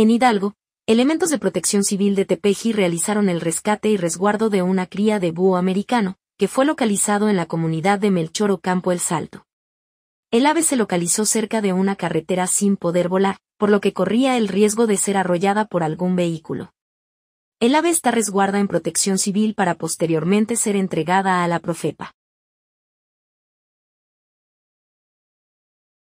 En Hidalgo, elementos de protección civil de Tepeji realizaron el rescate y resguardo de una cría de búho americano, que fue localizado en la comunidad de Melchoro Campo El Salto. El ave se localizó cerca de una carretera sin poder volar, por lo que corría el riesgo de ser arrollada por algún vehículo. El ave está resguarda en protección civil para posteriormente ser entregada a la Profepa.